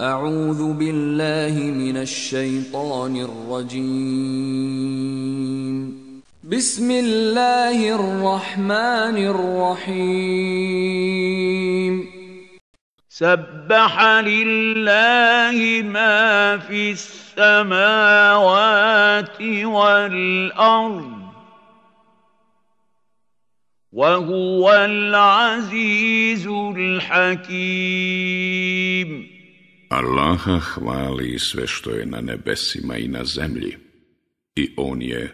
أعوذ بالله من الشيطان الرجيم بسم الله الرحمن الرحيم سبح لله ما في السماوات والأرض وهو العزيز الحكيم Allaha hvali sve što je na nebesima i na zemlji i on je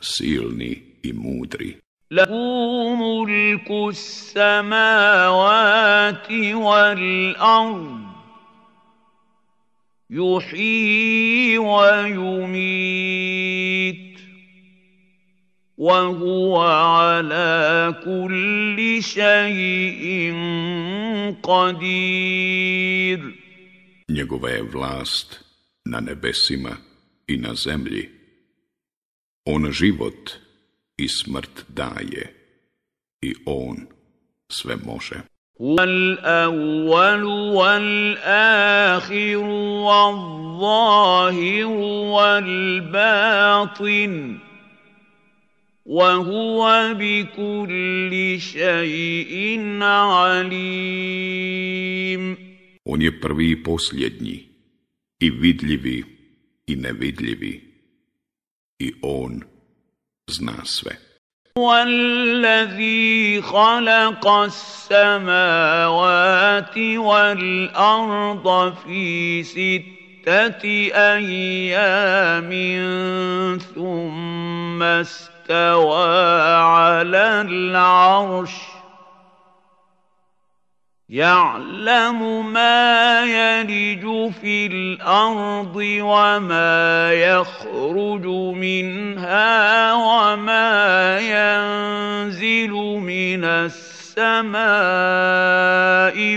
silni i mudri. Lahu mulku samavati wal ard juhi wa jumit, wa huwa ala kulli shay'in qadir njegova je vlast na nebesima i na zemlji. On život i smrt daje i on sve može. والأول والآخر والظاهر والباطن وهو بكل shay'in عليم On je prvi i posljednji, i vidljivi i nevidljivi, i On zna sve. والذي خلق السماوات والأرض في ستة أيام ثم استوى على العرش يعلم ما يلج في الارض وما يخرج منها وما ينزل من السماء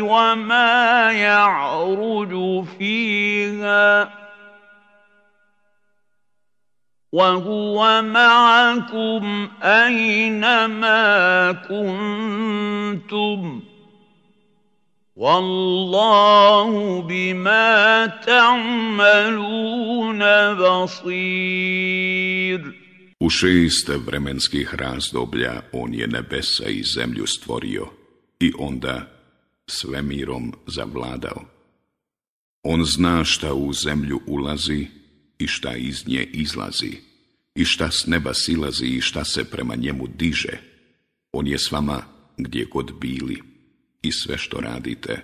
وما يعرج فيها وهو معكم اينما كنتم والله بما تعملون U šest vremenskih razdoblja on je nebesa i zemlju stvorio i onda svemirom zavladao. On zna šta u zemlju ulazi i šta iz nje izlazi, i šta s neba silazi i šta se prema njemu diže. On je s vama gdje god bili i sve što radite,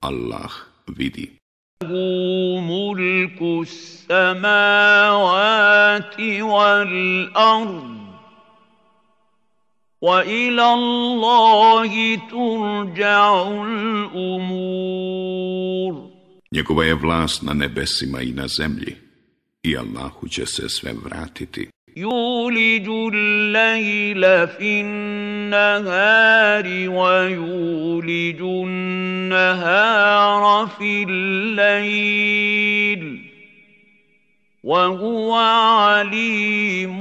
Allah vidi. Njegova je vlast na nebesima i na zemlji i Allahu će se sve vratiti. Juliđu lejla في النهار ويولج النهار في الليل وهو عليم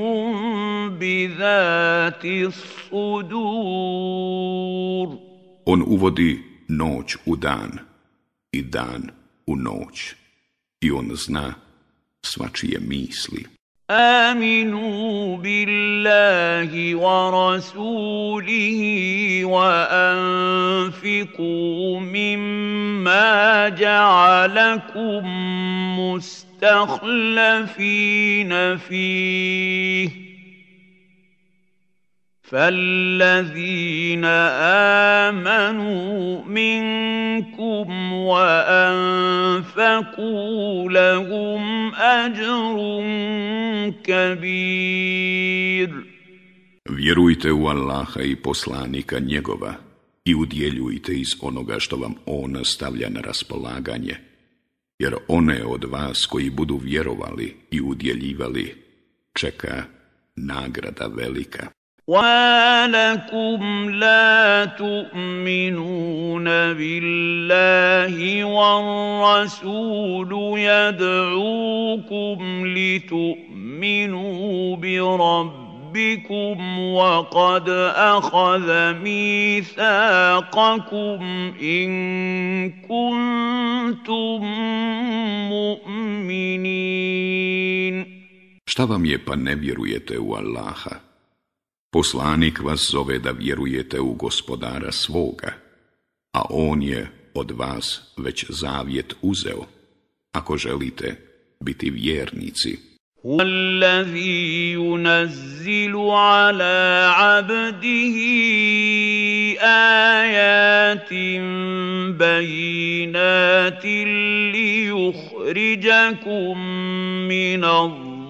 بذات الصدور On uvodi noć u dan i dan u noć i on zna svačije misli. آمنوا بالله ورسوله وأنفقوا مما جعلكم مستخلفين فيه فالذين آمنوا منكم وأنفقوا لهم أجر كبير Vjerujte u Allaha i poslanika njegova i udjeljujte iz onoga što vam on stavlja na raspolaganje, jer one od vas koji budu vjerovali i udjeljivali čeka nagrada velika. وما لكم لا تؤمنون بالله والرسول يدعوكم لتؤمنوا بربكم وقد اخذ ميثاقكم ان كنتم مؤمنين Šta vam je pa ne vjerujete u Allaha? Poslanik vas zove da vjerujete u gospodara svoga, a on je od vas već zavjet uzeo, ako želite biti vjernici. Allazi yunazzilu ala abdihi ajatin bajinatin li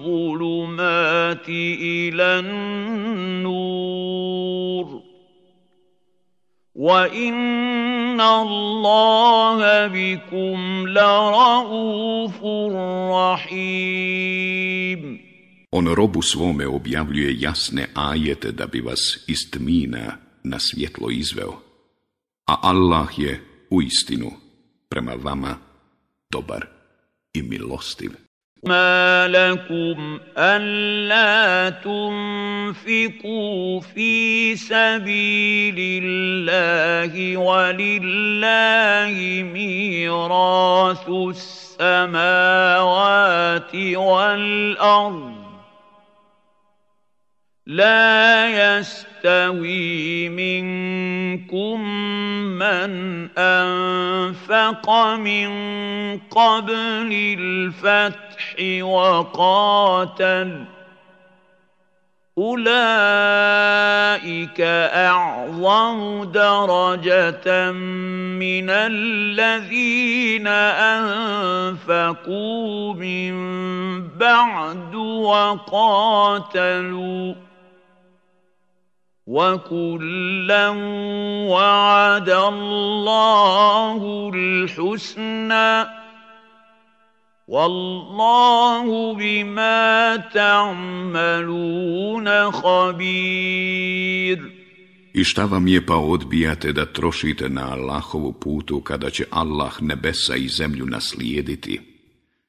الظلمات إلى النور وإن الله بكم لرؤوف رحيم On robu svome objavljuje jasne ajete da bi vas iz tmina na svjetlo izveo. A Allah je u istinu prema vama dobar i milostiv. ما لكم ألا تنفقوا في سبيل الله ولله ميراث السماوات والأرض لا يستوي منكم من انفق من قبل الفتح وقاتل اولئك اعظم درجه من الذين انفقوا من بعد وقاتلوا وكلا وعد الله الحسنى والله I šta vam je pa odbijate da trošite na Allahovu putu kada će Allah nebesa i zemlju naslijediti?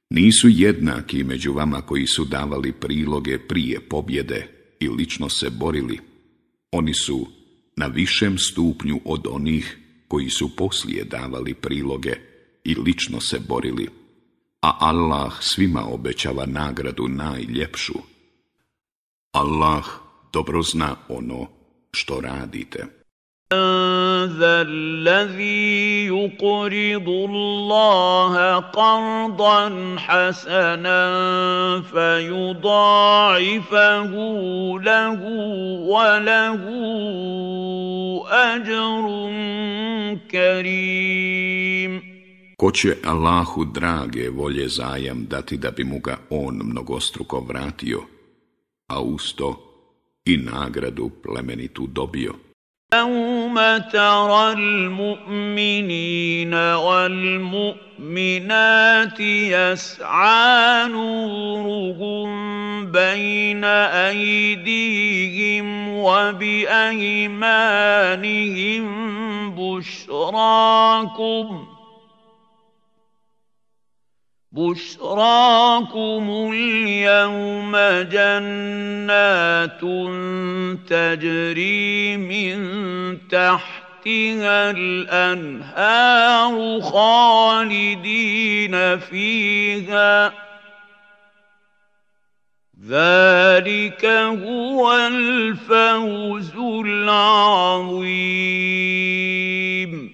Nisu jednaki među vama koji su davali priloge prije pobjede i lično se borili oni su na višem stupnju od onih koji su poslije davali priloge i lično se borili, a Allah svima obećava nagradu najljepšu. Allah dobro zna ono što radite. ذَا الَّذِي يُقْرِضُ اللَّهَ قَرْضًا حَسَنًا فَيُضَاعِفَهُ لَهُ وَلَهُ أَجْرٌ كَرِيمٌ Ko će Allahu drage volje zajam dati da bi mu ga on mnogostruko vratio, a usto i nagradu plemenitu dobio? يوم ترى المؤمنين والمؤمنات يسعى نورهم بين ايديهم وبايمانهم بشراكم بشراكم اليوم جنات تجري من تحتها الانهار خالدين فيها ذلك هو الفوز العظيم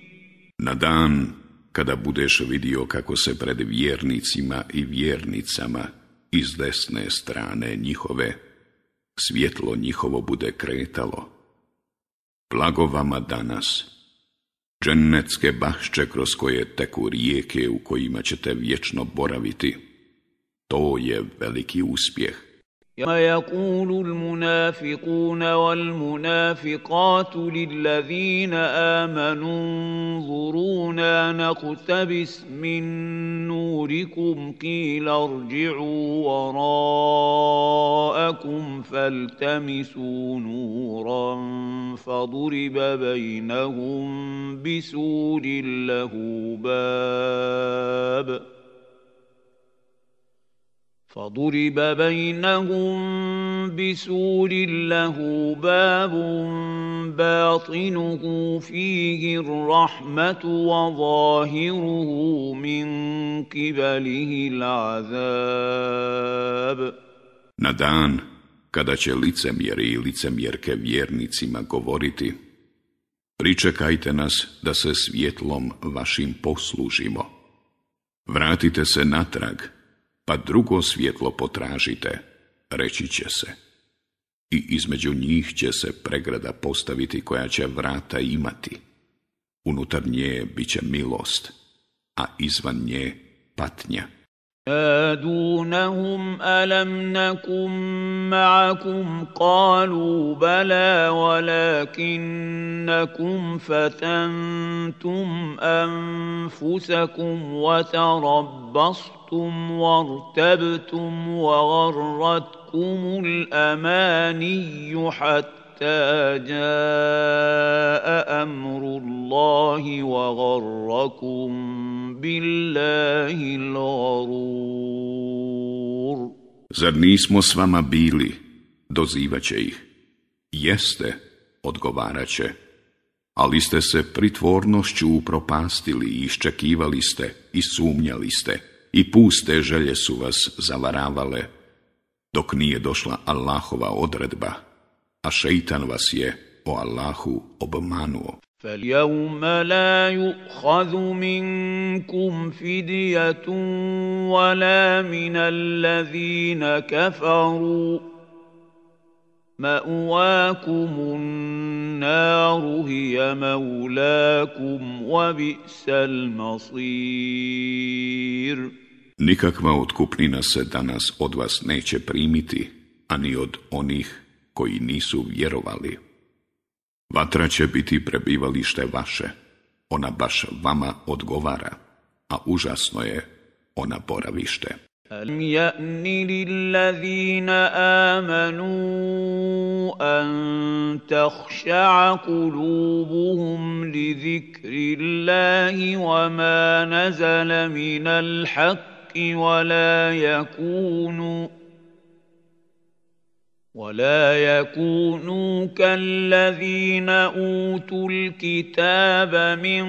kada budeš vidio kako se pred vjernicima i vjernicama iz desne strane njihove svjetlo njihovo bude kretalo. Blago vama danas, džennetske bašče kroz koje teku rijeke u kojima ćete vječno boraviti, to je veliki uspjeh يوم يقول المنافقون والمنافقات للذين آمنوا انظرونا نقتبس من نوركم قيل ارجعوا وراءكم فالتمسوا نورا فضرب بينهم بسور له باب ۖ فضرب بينهم بسور له باب باطنه فيه الرحمة وظاهره من قبله العذاب Na dan kada će licemjeri i licemjerke vjernicima govoriti Pričekajte nas da se svjetlom vašim poslužimo. Vratite se natrag pa drugo svjetlo potražite, reći će se. I između njih će se pregrada postaviti koja će vrata imati. Unutar nje bit će milost, a izvan nje patnja. يَنَادُونَهُمْ أَلَمْ نَكُن مَّعَكُمْ ۖ قَالُوا بَلَىٰ وَلَٰكِنَّكُمْ فَتَنتُمْ أَنفُسَكُمْ وَتَرَبَّصْتُمْ وَارْتَبْتُمْ وَغَرَّتْكُمُ الْأَمَانِيُّ حَتَّىٰ حتى جاء الله Zar nismo s vama bili? Dozivaće ih. Jeste, odgovarat će. Ali ste se pritvornošću upropastili i iščekivali ste i sumnjali ste i puste želje su vas zavaravale dok nije došla Allahova odredba a šeitan vas je o Allahu obmanuo. فاليوم لا يؤخذ منكم فدية ولا من الذين كفروا مأواكم النار هي مولاكم وبئس المصير Nikakva otkupnina se danas od vas neće primiti, ani od onih koji nisu vjerovali. Vatra će biti prebivalište vaše, ona baš vama odgovara, a užasno je ona boravište. ألم يأن للذين آمنوا أن تخشع قلوبهم لذكر الله وما نزل من الحق ولا yakunu ولا يكونوا كالذين اوتوا الكتاب من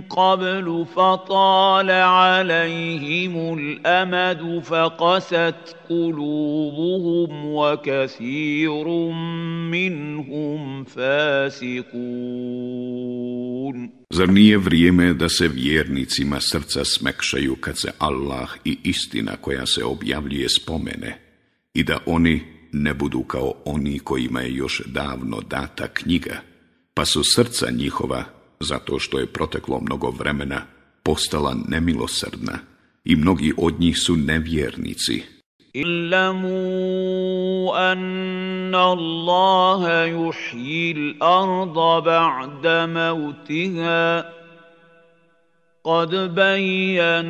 قبل فطال عليهم الامد فقست قلوبهم وكثير منهم فاسقون Zar nije vrijeme da se vjernicima srca smekšaju kad se Allah i istina koja se objavljuje spomene i da oni ne budu kao oni kojima je još davno data knjiga, pa su srca njihova, zato što je proteklo mnogo vremena, postala nemilosrdna i mnogi od njih su nevjernici. Ilamu anna arda ba'da قد بينا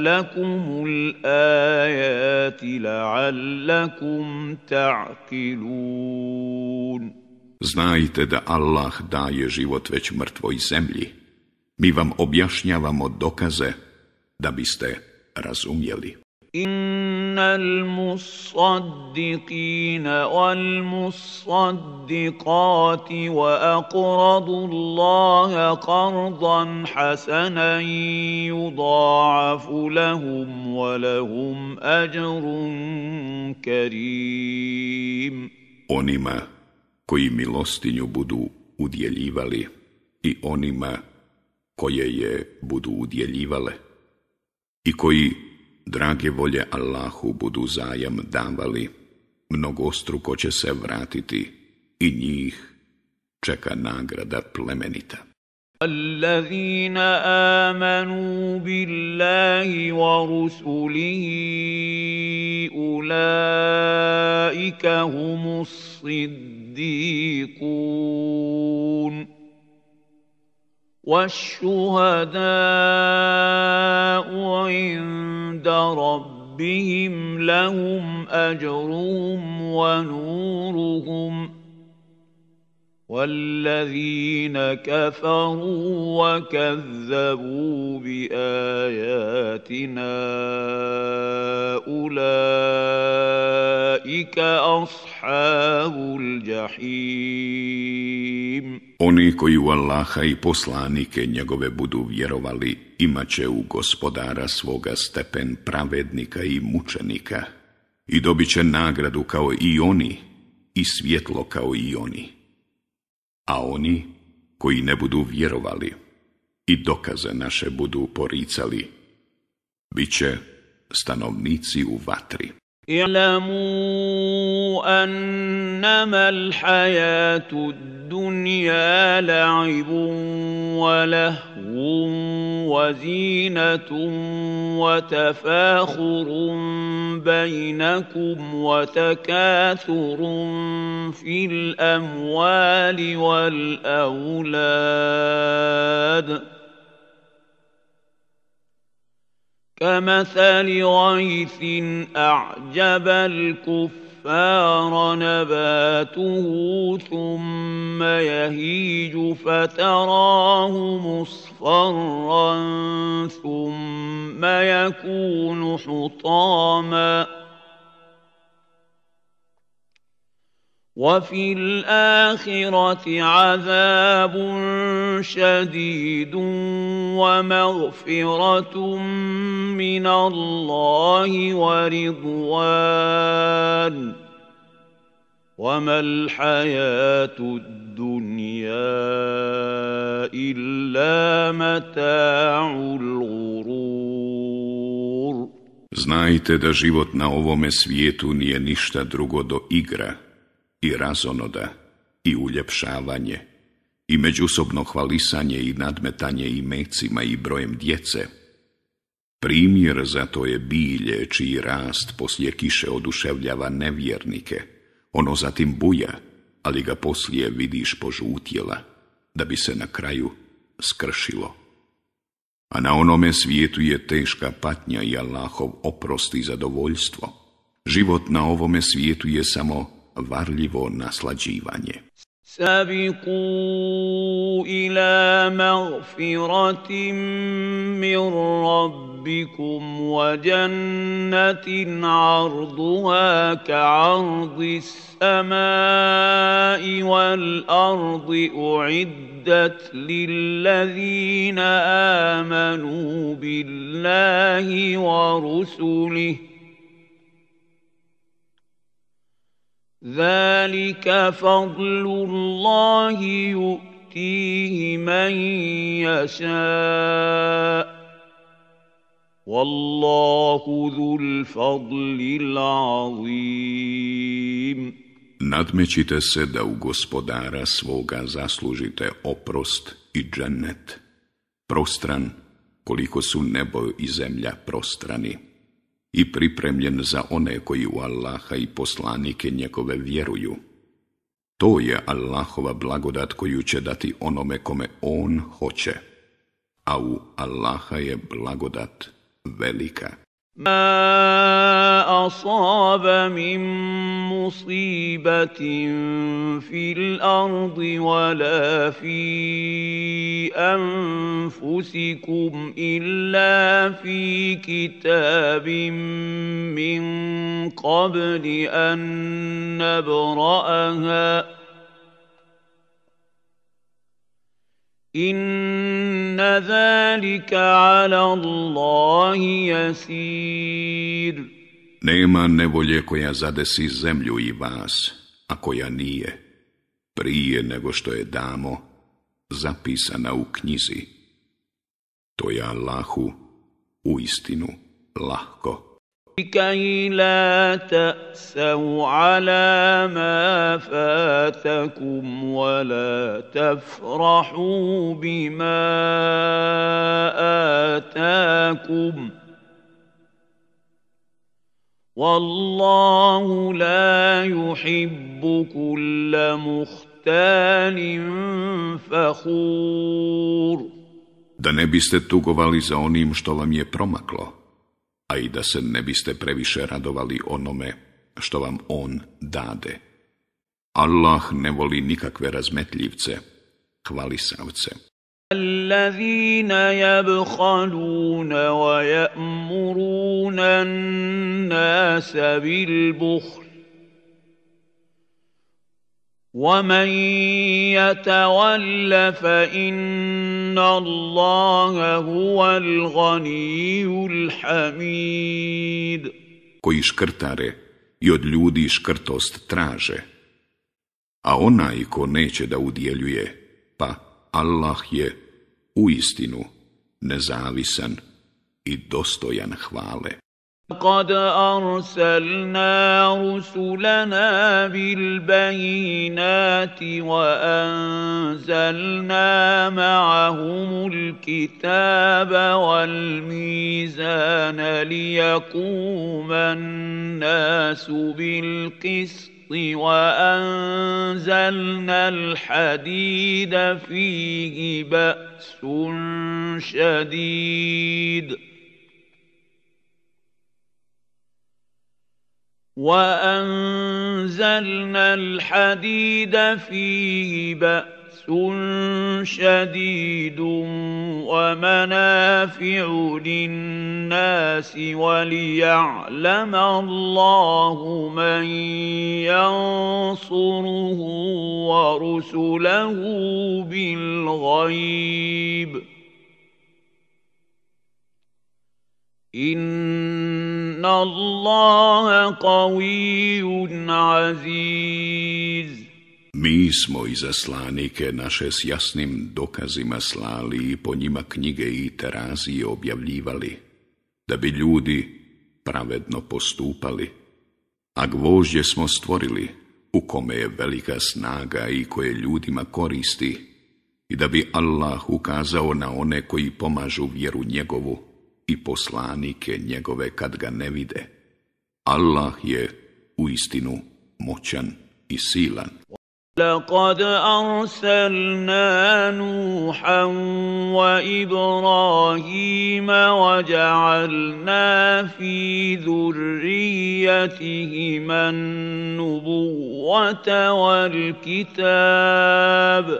لكم الآيات لعلكم تعقلون Znajte da Allah daje život već mrtvoj zemlji. Mi vam objašnjavamo dokaze da biste razumjeli. إن المصدقين والمصدقات وأقرضوا الله قرضا حسنا يضاعف لهم ولهم أجر كريم Onima koji milostinju budu udjeljivali i onima koje je budu udjeljivale i koji drage volje Allahu budu zajam davali, mnogostruko će se vratiti i njih čeka nagrada plemenita. الذين آمنوا بالله ورسله أولئك هم الصديقون والشهداء عند ربهم لهم اجرهم ونورهم والذين كفروا وكذبوا باياتنا اولئك اصحاب الجحيم Oni koji u Allaha i poslanike njegove budu vjerovali, imaće u gospodara svoga stepen pravednika i mučenika i dobit će nagradu kao i oni i svjetlo kao i oni a oni koji ne budu vjerovali i dokaze naše budu poricali, bit će stanovnici u vatri. اعلموا انما الحياه الدنيا لعب ولهو وزينه وتفاخر بينكم وتكاثر في الاموال والاولاد كمثل غيث أعجب الكفار نباته ثم يهيج فتراه مصفرا ثم يكون حطاماً وفي الآخرة عذاب شديد ومغفرة من الله ورضوان وما الحياة الدنيا إلا متاع الغرور Znajte da život na ovome svijetu nije ništa drugo do igra, i razonoda i uljepšavanje i međusobno hvalisanje i nadmetanje i mecima i brojem djece. Primjer za to je bilje čiji rast poslije kiše oduševljava nevjernike. Ono zatim buja, ali ga poslije vidiš požutjela, da bi se na kraju skršilo. A na onome svijetu je teška patnja i Allahov oprost i zadovoljstvo. Život na ovome svijetu je samo varljivo naslađivanje. سبقوا إلى مغفرة من ربكم وجنة عرضها كعرض السماء والأرض أعدت للذين آمنوا بالله ورسله ۖ ذلك فضل الله يؤتيه من يشاء والله ذو الفضل العظيم Nadmećite se da u gospodara svoga zaslužite oprost i džennet, prostran koliko su nebo i zemlja prostrani i pripremljen za one koji u Allaha i poslanike njegove vjeruju. To je Allahova blagodat koju će dati onome kome On hoće, a u Allaha je blagodat velika. ما أصاب من مصيبة في الأرض ولا في أنفسكم إلا في كتاب من قبل أن نبرأها ۖ Inna zalika ala Allahi yasir. Nema nevolje koja zadesi zemlju i vas, a koja nije, prije nego što je damo, zapisana u knjizi. To je Allahu u istinu lahko. لكي لا تأسوا على ما فاتكم ولا تفرحوا بما آتاكم والله لا يحب كل مختال فخور Da ne biste tugovali za onim što vam je promaklo, a i da se ne biste previše radovali onome što vam on dade. Allah ne voli nikakve razmetljivce, hvalisavce. ya'muruna ja'muruna nasa bil buhl. ومن يتول فان الله هو الغني الحميد koji škrtare i od ljudi škrtost traže a onaj ko neće da udjeljuje pa Allah je u istinu nezavisan i dostojan hvale لقد ارسلنا رسلنا بالبينات وانزلنا معهم الكتاب والميزان ليقوم الناس بالقسط وأنزلنا الحديد فيه بأس شديد وأنزلنا الحديد فيه بأس شديد ومنافع للناس وليعلم الله من ينصره ورسله بالغيب ۖ Inna Allaha qawiyyun aziz Mi smo i zaslanike naše s jasnim dokazima slali i po njima knjige i terazije objavljivali, da bi ljudi pravedno postupali, a gvožđe smo stvorili, u kome je velika snaga i koje ljudima koristi, i da bi Allah ukazao na one koji pomažu vjeru njegovu, i poslanike njegove kad ga ne vide. Allah je u istinu moćan i silan. لقد أرسلنا نوحا وإبراهيم وجعلنا في ذريتهما النبوة والكتاب ۖ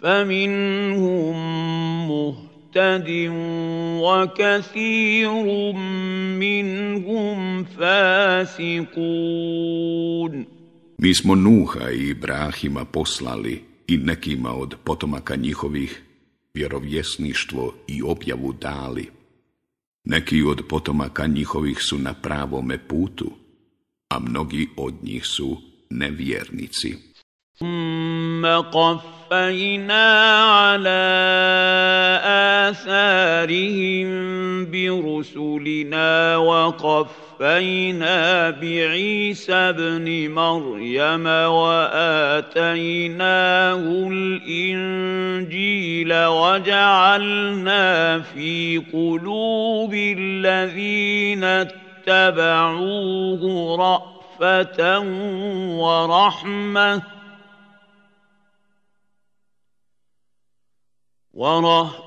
فَمِنْهُمْ مُهْتَدٍ وَكَثِيرٌ مِّنْهُمْ فَاسِقُونَ Mi smo Nuha i Ibrahima poslali i nekima od potomaka njihovih vjerovjesništvo i objavu dali. Neki od potomaka njihovih su na pravome putu, a mnogi od njih su nevjernici. ثم قفينا على آثارهم برسلنا وقفينا بعيسى ابن مريم وآتيناه الإنجيل وجعلنا في قلوب الذين اتبعوه رأفة ورحمة ورهبانية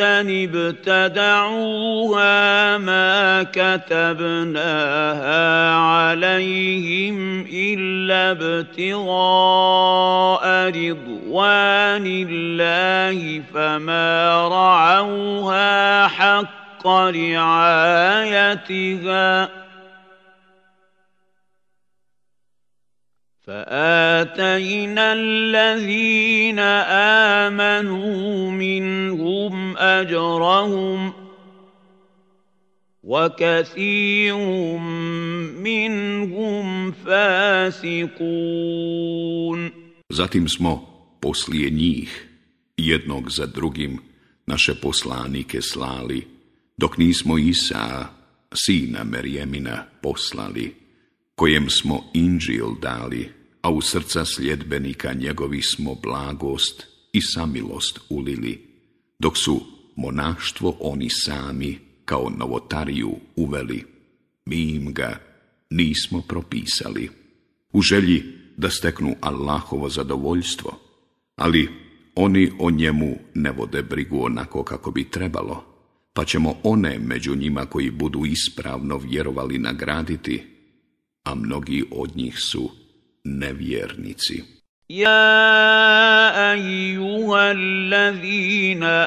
ابتدعوها ما كتبناها عليهم إلا ابتغاء رضوان الله فما رعوها حق رعايتها ۖ فآتينا الذين آمنوا منهم أجرهم وكثير منهم فاسقون Zatim smo poslije njih jednog za drugim naše poslanike slali dok nismo Isa sina Merjemina poslali kojem smo Inđil dali a u srca sljedbenika njegovi smo blagost i samilost ulili, dok su monaštvo oni sami kao novotariju uveli. Mi im ga nismo propisali. U želji da steknu Allahovo zadovoljstvo, ali oni o njemu ne vode brigu onako kako bi trebalo, pa ćemo one među njima koji budu ispravno vjerovali nagraditi, a mnogi od njih su nevjernici. Ja, ajuha allazina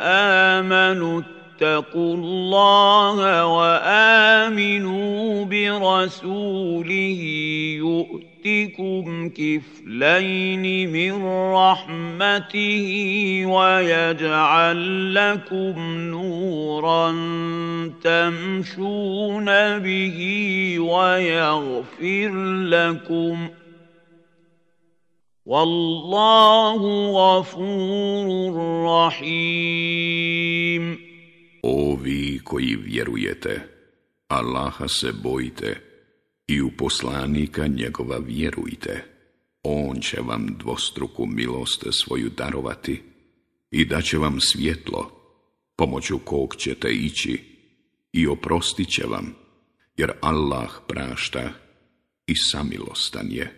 amanu اتقوا الله وامنوا برسوله يؤتكم كفلين من رحمته ويجعل لكم نورا تمشون به ويغفر لكم ۖ Wallahu gafurur O vi koji vjerujete, Allaha se bojite i u poslanika njegova vjerujte. On će vam dvostruku milost svoju darovati i daće vam svjetlo, pomoću kog ćete ići i oprostit će vam, jer Allah prašta i samilostan je.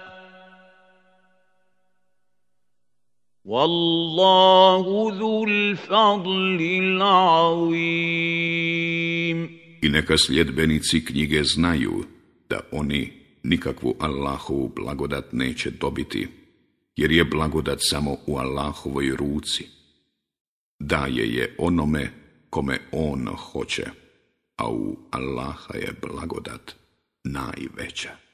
Wallahu dhul I neka sljedbenici knjige znaju da oni nikakvu Allahovu blagodat neće dobiti, jer je blagodat samo u Allahovoj ruci. Daje je onome kome on hoće, a u Allaha je blagodat najveća.